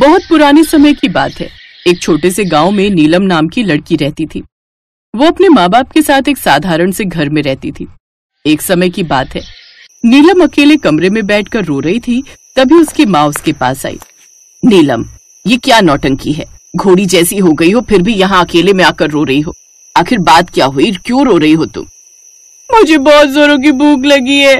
बहुत पुराने समय की बात है एक छोटे से गांव में नीलम नाम की लड़की रहती थी वो अपने माँ बाप के साथ एक साधारण से घर में रहती थी एक समय की बात है नीलम अकेले कमरे में बैठकर रो रही थी तभी उसकी माँ उसके पास आई नीलम ये क्या नौटंकी है घोड़ी जैसी हो गई हो फिर भी यहाँ अकेले में आकर रो रही हो आखिर बात क्या हुई क्यों रो रही हो तुम मुझे बहुत जोरों की भूख लगी है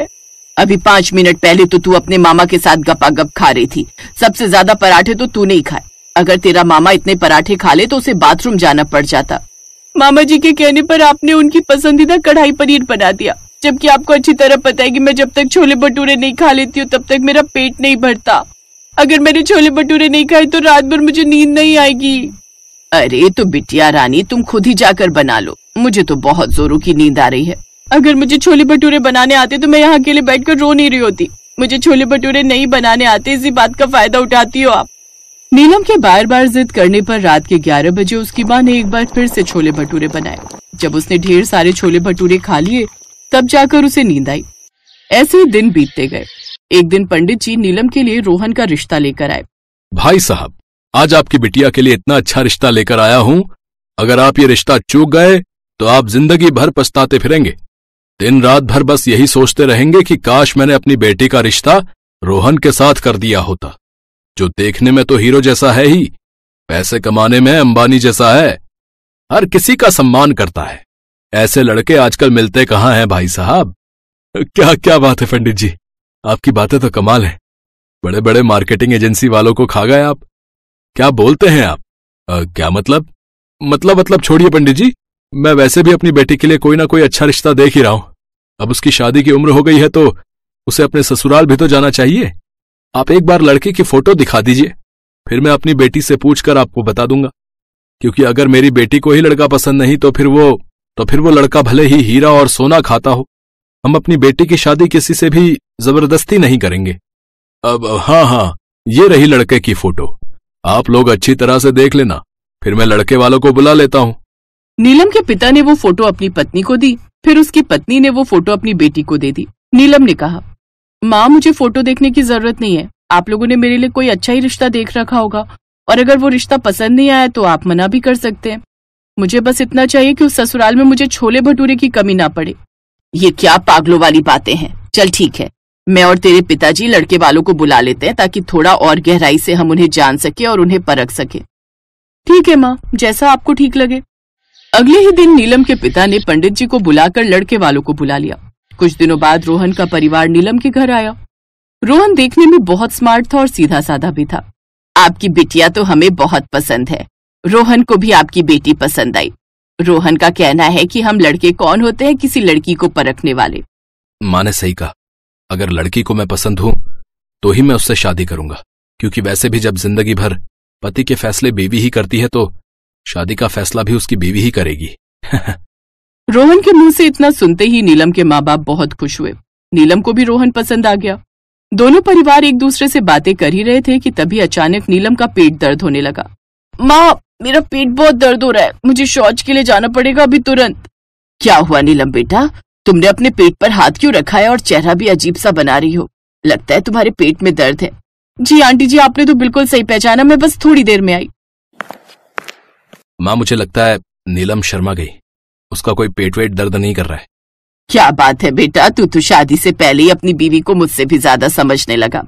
अभी पांच मिनट पहले तो तू अपने मामा के साथ गपा गप खा रही थी सबसे ज्यादा पराठे तो तू नहीं खाए अगर तेरा मामा इतने पराठे खा ले तो उसे बाथरूम जाना पड़ जाता मामा जी के कहने पर आपने उनकी पसंदीदा कढ़ाई पनीर बना दिया जबकि आपको अच्छी तरह पता है कि मैं जब तक छोले भटूरे नहीं खा लेती हूँ तब तक मेरा पेट नहीं भरता अगर मैंने छोले भटूरे नहीं खाए तो रात भर मुझे नींद नहीं आएगी अरे तो बिटिया रानी तुम खुद ही जाकर बना लो मुझे तो बहुत जोरों की नींद आ रही है अगर मुझे छोले भटूरे बनाने आते तो मैं यहाँ अकेले बैठ कर रो नहीं रही होती मुझे छोले भटूरे नहीं बनाने आते इसी बात का फायदा उठाती हो आप नीलम के बार बार जिद करने पर रात के 11 बजे उसकी माँ ने एक बार फिर से छोले भटूरे बनाए जब उसने ढेर सारे छोले भटूरे खा लिए तब जाकर उसे नींद आई ऐसे ही दिन बीतते गए एक दिन पंडित जी नीलम के लिए रोहन का रिश्ता लेकर आए भाई साहब आज आपकी बिटिया के लिए इतना अच्छा रिश्ता लेकर आया हूँ अगर आप ये रिश्ता चूक गए तो आप जिंदगी भर पछताते फिरेंगे दिन रात भर बस यही सोचते रहेंगे कि काश मैंने अपनी बेटी का रिश्ता रोहन के साथ कर दिया होता जो देखने में तो हीरो जैसा है ही पैसे कमाने में अंबानी जैसा है हर किसी का सम्मान करता है ऐसे लड़के आजकल मिलते कहां हैं भाई साहब क्या क्या बात है पंडित जी आपकी बातें तो कमाल है बड़े बड़े मार्केटिंग एजेंसी वालों को खा गए आप क्या बोलते हैं आप आ, क्या मतलब मतलब मतलब छोड़िए पंडित जी मैं वैसे भी अपनी बेटी के लिए कोई ना कोई अच्छा रिश्ता देख ही रहा हूं अब उसकी शादी की उम्र हो गई है तो उसे अपने ससुराल भी तो जाना चाहिए आप एक बार लड़के की फोटो दिखा दीजिए फिर मैं अपनी बेटी से पूछकर आपको बता दूंगा क्योंकि अगर मेरी बेटी को ही लड़का पसंद नहीं तो फिर वो तो फिर वो लड़का भले ही हीरा और सोना खाता हो हम अपनी बेटी की शादी किसी से भी जबरदस्ती नहीं करेंगे अब हाँ हाँ ये रही लड़के की फोटो आप लोग अच्छी तरह से देख लेना फिर मैं लड़के वालों को बुला लेता हूं नीलम के पिता ने वो फोटो अपनी पत्नी को दी फिर उसकी पत्नी ने वो फोटो अपनी बेटी को दे दी नीलम ने कहा माँ मुझे फोटो देखने की जरूरत नहीं है आप लोगों ने मेरे लिए कोई अच्छा ही रिश्ता देख रखा होगा और अगर वो रिश्ता पसंद नहीं आया तो आप मना भी कर सकते हैं मुझे बस इतना चाहिए कि उस ससुराल में मुझे छोले भटूरे की कमी ना पड़े ये क्या पागलों वाली बातें हैं चल ठीक है मैं और तेरे पिताजी लड़के वालों को बुला लेते हैं ताकि थोड़ा और गहराई से हम उन्हें जान सके और उन्हें परख सके ठीक है माँ जैसा आपको ठीक लगे अगले ही दिन नीलम के पिता ने पंडित जी को बुलाकर लड़के वालों को बुला लिया कुछ दिनों बाद रोहन का परिवार नीलम के घर आया रोहन देखने में बहुत स्मार्ट था और सीधा साधा भी था आपकी बिटिया तो हमें बहुत पसंद है रोहन को भी आपकी बेटी पसंद आई रोहन का कहना है कि हम लड़के कौन होते हैं किसी लड़की को परखने वाले माँ ने सही कहा अगर लड़की को मैं पसंद हूँ तो ही मैं उससे शादी करूंगा क्योंकि वैसे भी जब जिंदगी भर पति के फैसले बीवी ही करती है तो शादी का फैसला भी उसकी बीवी ही करेगी रोहन के मुंह से इतना सुनते ही नीलम के माँ बाप बहुत खुश हुए नीलम को भी रोहन पसंद आ गया दोनों परिवार एक दूसरे से बातें कर ही रहे थे कि तभी अचानक नीलम का पेट दर्द होने लगा माँ मेरा पेट बहुत दर्द हो रहा है मुझे शौच के लिए जाना पड़ेगा अभी तुरंत क्या हुआ नीलम बेटा तुमने अपने पेट पर हाथ क्यों रखा है और चेहरा भी अजीब सा बना रही हो लगता है तुम्हारे पेट में दर्द है जी आंटी जी आपने तो बिल्कुल सही पहचाना मैं बस थोड़ी देर में आई माँ मुझे लगता है नीलम शर्मा गई उसका कोई पेट वेट दर्द नहीं कर रहा है क्या बात है बेटा तू तो शादी से पहले ही अपनी बीवी को मुझसे भी ज्यादा समझने लगा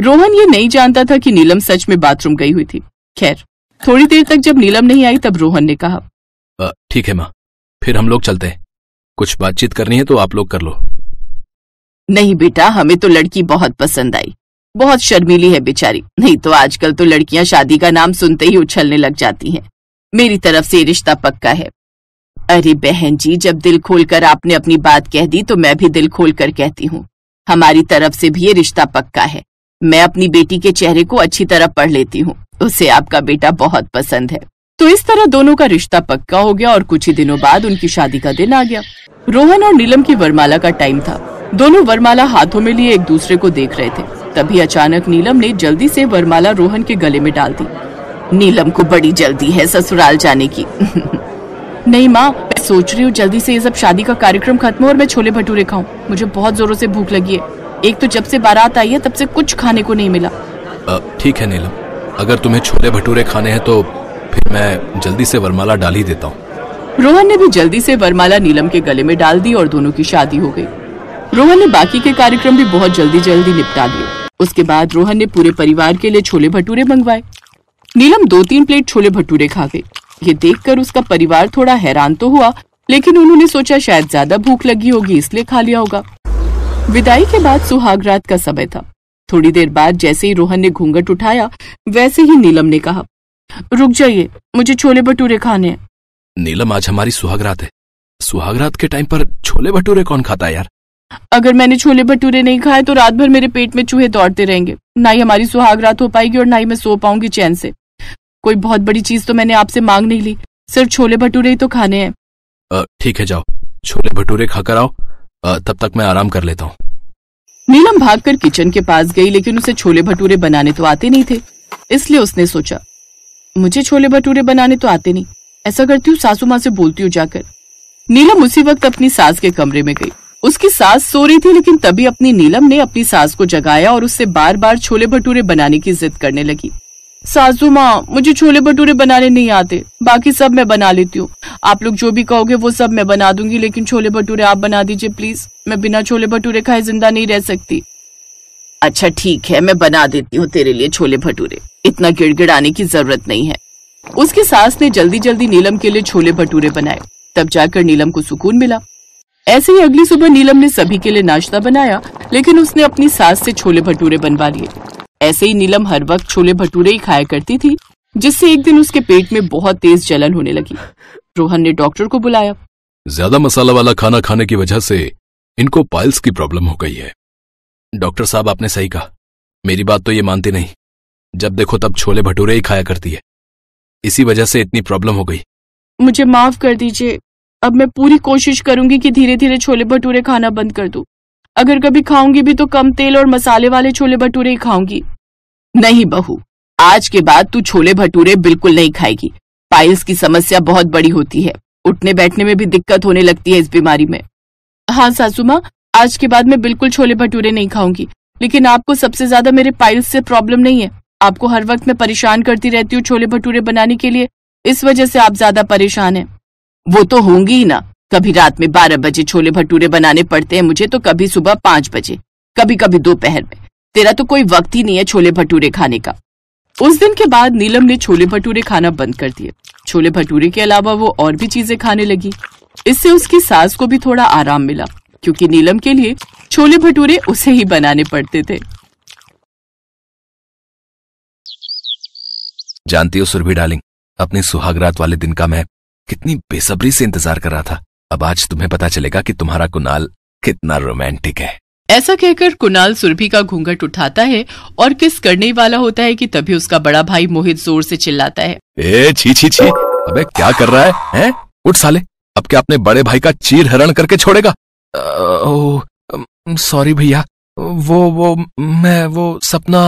रोहन ये नहीं जानता था कि नीलम सच में बाथरूम गई हुई थी खैर थोड़ी देर तक जब नीलम नहीं आई तब रोहन ने कहा ठीक है माँ फिर हम लोग चलते हैं कुछ बातचीत करनी है तो आप लोग कर लो नहीं बेटा हमें तो लड़की बहुत पसंद आई बहुत शर्मीली है बेचारी नहीं तो आजकल तो लड़कियां शादी का नाम सुनते ही उछलने लग जाती हैं मेरी तरफ से रिश्ता पक्का है अरे बहन जी जब दिल खोलकर आपने अपनी बात कह दी तो मैं भी दिल खोलकर कहती हूँ हमारी तरफ से भी ये रिश्ता पक्का है मैं अपनी बेटी के चेहरे को अच्छी तरह पढ़ लेती हूँ उसे आपका बेटा बहुत पसंद है तो इस तरह दोनों का रिश्ता पक्का हो गया और कुछ ही दिनों बाद उनकी शादी का दिन आ गया रोहन और नीलम की वरमाला का टाइम था दोनों वरमाला हाथों में लिए एक दूसरे को देख रहे थे तभी अचानक नीलम ने जल्दी से वरमाला रोहन के गले में डाल दी नीलम को बड़ी जल्दी है ससुराल जाने की नहीं माँ मैं सोच रही हूँ जल्दी से ये सब शादी का कार्यक्रम खत्म हो और मैं छोले भटूरे खाऊं मुझे बहुत जोरों से भूख लगी है एक तो जब से बारात आई है तब से कुछ खाने को नहीं मिला ठीक है नीलम अगर तुम्हें छोले भटूरे खाने हैं तो फिर मैं जल्दी से वरमाला डाल ही देता हूँ रोहन ने भी जल्दी से वरमाला नीलम के गले में डाल दी और दोनों की शादी हो गई रोहन ने बाकी के कार्यक्रम भी बहुत जल्दी जल्दी निपटा दिए उसके बाद रोहन ने पूरे परिवार के लिए छोले भटूरे मंगवाए नीलम दो तीन प्लेट छोले भटूरे खा गई ये देखकर उसका परिवार थोड़ा हैरान तो हुआ लेकिन उन्होंने सोचा शायद ज्यादा भूख लगी होगी इसलिए खा लिया होगा विदाई के बाद सुहाग रात का समय था थोड़ी देर बाद जैसे ही रोहन ने घूंघट उठाया वैसे ही नीलम ने कहा रुक जाइए मुझे छोले भटूरे खाने हैं नीलम आज हमारी सुहागरात है सुहागरात के टाइम पर छोले भटूरे कौन खाता है यार अगर मैंने छोले भटूरे नहीं खाए तो रात भर मेरे पेट में चूहे दौड़ते रहेंगे ना ही हमारी सुहागरात हो पाएगी और ना ही मैं सो पाऊंगी चैन से कोई बहुत बड़ी चीज तो मैंने आपसे मांग नहीं ली सिर्फ छोले भटूरे ही तो खाने हैं ठीक है जाओ छोले भटूरे खाकर आओ आ, तब तक मैं आराम कर लेता हूँ नीलम भागकर किचन के पास गई लेकिन उसे छोले भटूरे बनाने तो आते नहीं थे इसलिए उसने सोचा मुझे छोले भटूरे बनाने तो आते नहीं ऐसा करती हूँ सासू माँ से बोलती हूँ जाकर नीलम उसी वक्त अपनी सास के कमरे में गई उसकी सास सो रही थी लेकिन तभी अपनी नीलम ने अपनी सास को जगाया और उससे बार बार छोले भटूरे बनाने की जिद करने लगी सासू माँ मुझे छोले भटूरे बनाने नहीं आते बाकी सब मैं बना लेती हूँ आप लोग जो भी कहोगे वो सब मैं बना दूंगी लेकिन छोले भटूरे आप बना दीजिए प्लीज मैं बिना छोले भटूरे खाए जिंदा नहीं रह सकती अच्छा ठीक है मैं बना देती हूँ तेरे लिए छोले भटूरे इतना गिड़गिड़ाने की जरूरत नहीं है उसकी सास ने जल्दी जल्दी नीलम के लिए छोले भटूरे बनाए तब जाकर नीलम को सुकून मिला ऐसे ही अगली सुबह नीलम ने सभी के लिए नाश्ता बनाया लेकिन उसने अपनी सास से छोले भटूरे बनवा लिए ऐसे ही नीलम हर वक्त छोले भटूरे ही खाया करती थी जिससे एक दिन उसके पेट में बहुत तेज जलन होने लगी रोहन ने डॉक्टर को बुलाया ज्यादा मसाला वाला खाना खाने की वजह से इनको पाइल्स की प्रॉब्लम हो गई है डॉक्टर साहब आपने सही कहा मेरी बात तो ये मानती नहीं जब देखो तब छोले भटूरे ही खाया करती है इसी वजह से इतनी प्रॉब्लम हो गई मुझे माफ कर दीजिए अब मैं पूरी कोशिश करूंगी कि धीरे धीरे छोले भटूरे खाना बंद कर दूं। अगर कभी खाऊंगी भी तो कम तेल और मसाले वाले छोले भटूरे ही खाऊंगी नहीं बहू आज के बाद तू छोले भटूरे बिल्कुल नहीं खाएगी पाइल्स की समस्या बहुत बड़ी होती है उठने बैठने में भी दिक्कत होने लगती है इस बीमारी में हाँ सासू माँ आज के बाद मैं बिल्कुल छोले भटूरे नहीं खाऊंगी लेकिन आपको सबसे ज्यादा मेरे पाइल्स से प्रॉब्लम नहीं है आपको हर वक्त मैं परेशान करती रहती हूँ छोले भटूरे बनाने के लिए इस वजह से आप ज्यादा परेशान हैं वो तो होंगी ही ना कभी रात में बारह बजे छोले भटूरे बनाने पड़ते हैं मुझे तो कभी सुबह पांच बजे कभी कभी दोपहर में तेरा तो कोई वक्त ही नहीं है छोले भटूरे खाने का उस दिन के बाद नीलम ने छोले भटूरे खाना बंद कर दिए छोले भटूरे के अलावा वो और भी चीजें खाने लगी इससे उसकी सास को भी थोड़ा आराम मिला क्योंकि नीलम के लिए छोले भटूरे उसे ही बनाने पड़ते थे जानती हो सुरभि डालिंग अपने सुहागरात वाले दिन का मैं कितनी बेसब्री से इंतजार कर रहा था अब आज तुम्हें पता चलेगा कि तुम्हारा कुनाल कितना रोमांटिक है ऐसा कहकर कुनाल सुरभि का घूंघट उठाता है और किस करने वाला होता है कि तभी उसका बड़ा भाई मोहित जोर से चिल्लाता है ए छी छी छी अबे क्या कर रहा है, हैं उठ साले अब क्या अपने बड़े भाई का चीर हरण करके छोड़ेगा सॉरी भैया वो वो मैं वो सपना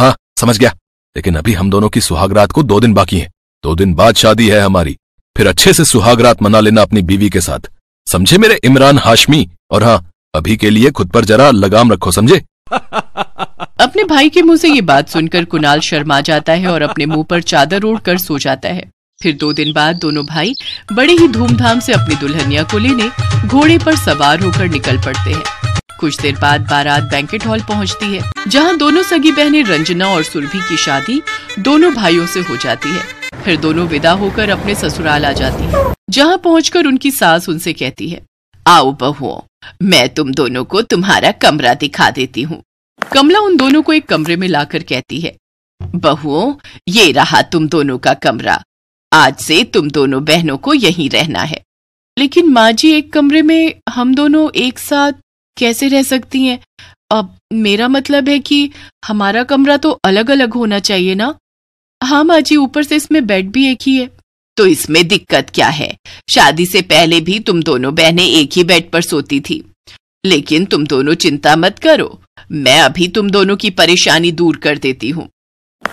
हाँ समझ गया लेकिन अभी हम दोनों की सुहागरात को दो दिन बाकी है दो दिन बाद शादी है हमारी फिर अच्छे से सुहाग रात मना लेना अपनी बीवी के साथ समझे मेरे इमरान हाशमी और हाँ अभी के लिए खुद पर जरा लगाम रखो समझे अपने भाई के मुंह से ये बात सुनकर कुणाल शर्मा जाता है और अपने मुंह पर चादर ओढ़ कर सो जाता है फिर दो दिन बाद दोनों भाई बड़े ही धूमधाम से अपनी दुल्हनिया को लेने घोड़े पर सवार होकर निकल पड़ते हैं कुछ देर बाद बारात बैंकेट हॉल पहुंचती है जहां दोनों सगी बहनें रंजना और सुरभि की शादी दोनों भाइयों से हो जाती है फिर दोनों विदा होकर अपने ससुराल आ जाती है जहां पहुंचकर उनकी सास उनसे कहती है आओ बहुओं मैं तुम दोनों को तुम्हारा कमरा दिखा देती हूँ कमला उन दोनों को एक कमरे में लाकर कहती है बहुओं ये रहा तुम दोनों का कमरा आज से तुम दोनों बहनों को यहीं रहना है लेकिन माँ जी एक कमरे में हम दोनों एक साथ कैसे रह सकती हैं अब मेरा मतलब है कि हमारा कमरा तो अलग अलग होना चाहिए ना हाँ माँ जी ऊपर से इसमें बेड भी एक ही है तो इसमें दिक्कत क्या है शादी से पहले भी तुम दोनों बहनें एक ही बेड पर सोती थी लेकिन तुम दोनों चिंता मत करो मैं अभी तुम दोनों की परेशानी दूर कर देती हूँ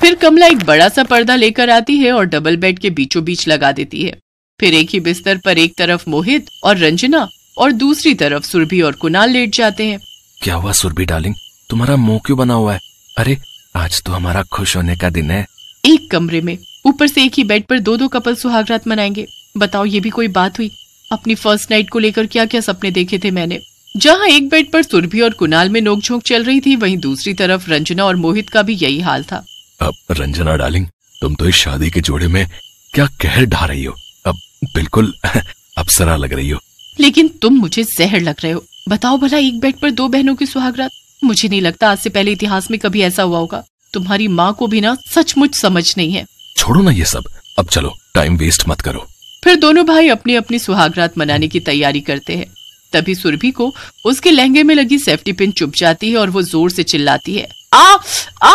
फिर कमला एक बड़ा सा पर्दा लेकर आती है और डबल बेड के बीचों बीच लगा देती है फिर एक ही बिस्तर पर एक तरफ मोहित और रंजना और दूसरी तरफ सुरभि और कुणाल लेट जाते हैं क्या हुआ सुरभि डार्लिंग तुम्हारा मुंह क्यों बना हुआ है अरे आज तो हमारा खुश होने का दिन है एक कमरे में ऊपर से एक ही बेड पर दो दो कपल सुहागरात मनाएंगे बताओ ये भी कोई बात हुई अपनी फर्स्ट नाइट को लेकर क्या क्या सपने देखे थे मैंने जहाँ एक बेड पर सुरभि और कुणाल में नोकझोंक चल रही थी वहीं दूसरी तरफ रंजना और मोहित का भी यही हाल था अब रंजना डालिंग तुम तो इस शादी के जोड़े में क्या कहर ढा रही हो अब बिल्कुल अपसरा लग रही हो लेकिन तुम मुझे जहर लग रहे हो बताओ भला एक बेड पर दो बहनों की सुहागरात मुझे नहीं लगता आज से पहले इतिहास में कभी ऐसा हुआ होगा तुम्हारी माँ को भी ना सचमुच समझ नहीं है छोड़ो ना ये सब अब चलो टाइम वेस्ट मत करो फिर दोनों भाई अपनी अपनी सुहागरात मनाने की तैयारी करते हैं तभी सुरभि को उसके लहंगे में लगी सेफ्टी पिन चुप जाती है और वो जोर से चिल्लाती है आ आ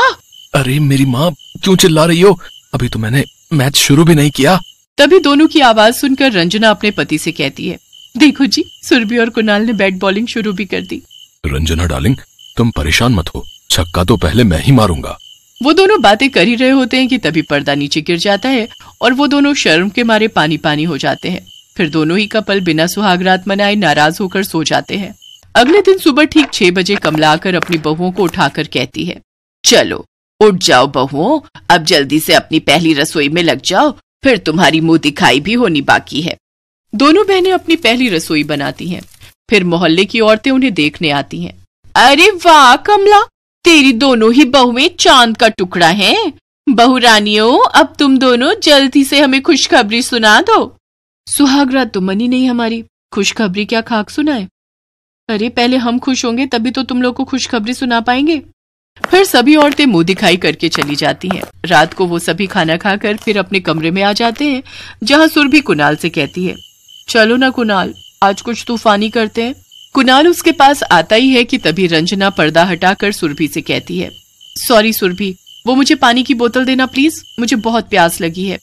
अरे मेरी माँ क्यों चिल्ला रही हो अभी तो मैंने मैच शुरू भी नहीं किया तभी दोनों की आवाज सुनकर रंजना अपने पति से कहती है देखो जी सुरभि और कुणाल ने बैट बॉलिंग शुरू भी कर दी रंजना डार्लिंग तुम परेशान मत हो छक्का तो पहले मैं ही मारूंगा वो दोनों बातें कर ही रहे होते हैं कि तभी पर्दा नीचे गिर जाता है और वो दोनों शर्म के मारे पानी पानी हो जाते हैं फिर दोनों ही कपल बिना सुहागरात मनाए नाराज होकर सो जाते हैं अगले दिन सुबह ठीक छह बजे कमला आकर अपनी बहुओं को उठाकर कहती है चलो उठ जाओ बहुओं अब जल्दी से अपनी पहली रसोई में लग जाओ फिर तुम्हारी मुंह दिखाई भी होनी बाकी है दोनों बहनें अपनी पहली रसोई बनाती हैं फिर मोहल्ले की औरतें उन्हें देखने आती हैं अरे वाह कमला तेरी दोनों ही बहुएं चांद का टुकड़ा है बहुरानियों अब तुम दोनों जल्दी से हमें खुशखबरी सुना दो सुहागरा तो मनी नहीं हमारी खुशखबरी क्या खाक सुनाए अरे पहले हम खुश होंगे तभी तो तुम लोग को खुशखबरी सुना पाएंगे फिर सभी औरतें मुंह दिखाई करके चली जाती हैं रात को वो सभी खाना खाकर फिर अपने कमरे में आ जाते हैं जहाँ सुरभि कुणाल से कहती है चलो ना कुणाल आज कुछ तूफानी करते हैं कुणाल उसके पास आता ही है कि तभी रंजना पर्दा हटाकर सुरभि से कहती है सॉरी सुरभि वो मुझे पानी की बोतल देना प्लीज मुझे बहुत प्यास लगी है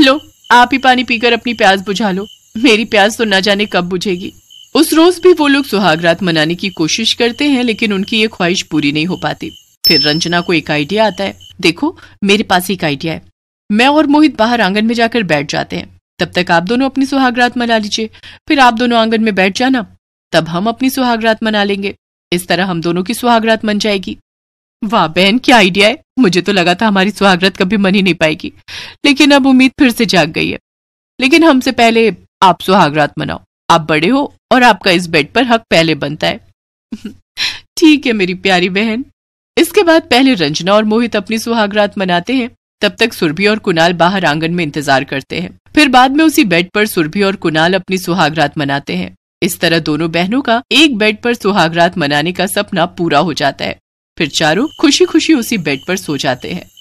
लो आप ही पानी पीकर अपनी प्यास बुझा लो मेरी प्यास तो ना जाने कब बुझेगी उस रोज भी वो लोग सुहागरात मनाने की कोशिश करते हैं लेकिन उनकी ये ख्वाहिश पूरी नहीं हो पाती फिर रंजना को एक आइडिया आता है देखो मेरे पास एक आइडिया है मैं और मोहित बाहर आंगन में जाकर बैठ जाते हैं तब तक आप दोनों अपनी सुहागरात मना लीजिए फिर आप दोनों आंगन में बैठ जाना तब हम अपनी सुहागरात मना लेंगे इस तरह हम दोनों की सुहागरात मन जाएगी वाह बहन क्या आइडिया है मुझे तो लगा था हमारी सुहागरात कभी मन ही नहीं पाएगी लेकिन अब उम्मीद फिर से जाग गई है लेकिन हमसे पहले आप सुहागरात मनाओ आप बड़े हो और आपका इस बेड पर हक पहले बनता है ठीक है मेरी प्यारी बहन इसके बाद पहले रंजना और मोहित अपनी सुहागरात मनाते हैं तब तक सुरभि और कुणाल बाहर आंगन में इंतजार करते हैं फिर बाद में उसी बेड पर सुरभि और कुणाल अपनी सुहागरात मनाते हैं इस तरह दोनों बहनों का एक बेड पर सुहागरात मनाने का सपना पूरा हो जाता है फिर चारों खुशी खुशी उसी बेड पर सो जाते हैं